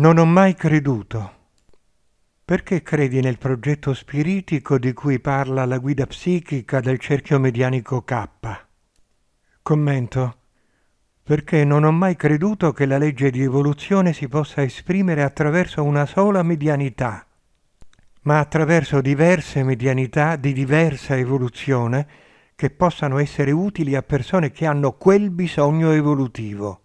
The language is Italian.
Non ho mai creduto. Perché credi nel progetto spiritico di cui parla la guida psichica del cerchio medianico K? Commento. Perché non ho mai creduto che la legge di evoluzione si possa esprimere attraverso una sola medianità, ma attraverso diverse medianità di diversa evoluzione che possano essere utili a persone che hanno quel bisogno evolutivo.